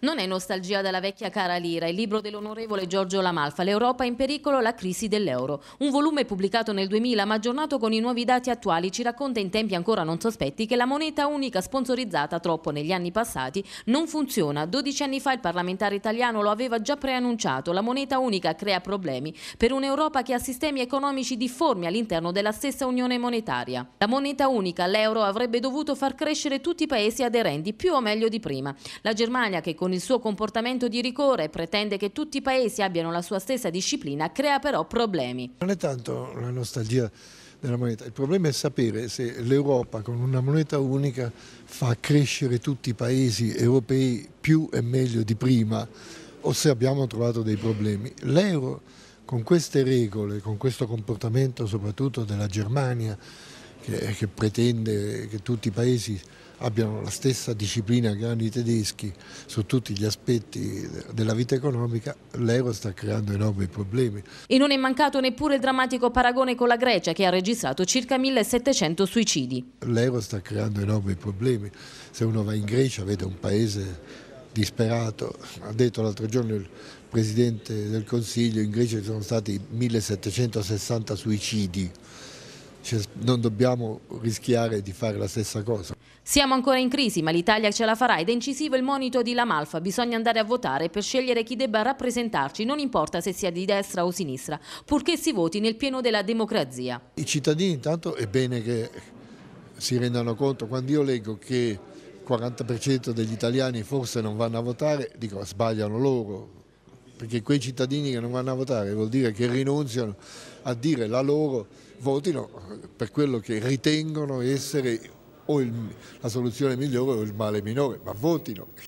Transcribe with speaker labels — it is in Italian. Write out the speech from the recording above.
Speaker 1: Non è nostalgia della vecchia cara lira, il libro dell'onorevole Giorgio Lamalfa, L'Europa in pericolo, la crisi dell'euro. Un volume pubblicato nel 2000 ma aggiornato con i nuovi dati attuali ci racconta in tempi ancora non sospetti che la moneta unica sponsorizzata troppo negli anni passati non funziona. 12 anni fa il parlamentare italiano lo aveva già preannunciato, la moneta unica crea problemi per un'Europa che ha sistemi economici difformi all'interno della stessa unione monetaria. La moneta unica, l'euro, avrebbe dovuto far crescere tutti i paesi aderenti più o meglio di prima. La Germania che con il suo comportamento di rigore pretende che tutti i paesi abbiano la sua stessa disciplina crea però problemi.
Speaker 2: Non è tanto la nostalgia della moneta, il problema è sapere se l'Europa con una moneta unica fa crescere tutti i paesi europei più e meglio di prima o se abbiamo trovato dei problemi. L'euro con queste regole, con questo comportamento soprattutto della Germania che, che pretende che tutti i paesi abbiano la stessa disciplina che hanno i tedeschi su tutti gli aspetti della vita economica, l'euro sta creando enormi problemi.
Speaker 1: E non è mancato neppure il drammatico paragone con la Grecia che ha registrato circa 1700 suicidi.
Speaker 2: L'euro sta creando enormi problemi. Se uno va in Grecia vede un paese disperato, ha detto l'altro giorno il Presidente del Consiglio, in Grecia ci sono stati 1760 suicidi cioè, non dobbiamo rischiare di fare la stessa cosa.
Speaker 1: Siamo ancora in crisi, ma l'Italia ce la farà ed è incisivo il monito di Lamalfa. Bisogna andare a votare per scegliere chi debba rappresentarci, non importa se sia di destra o sinistra, purché si voti nel pieno della democrazia.
Speaker 2: I cittadini intanto è bene che si rendano conto, quando io leggo che il 40% degli italiani forse non vanno a votare, dico sbagliano loro, perché quei cittadini che non vanno a votare vuol dire che rinunziano a dire la loro, votino per quello che ritengono essere o il, la soluzione migliore o il male minore, ma votino.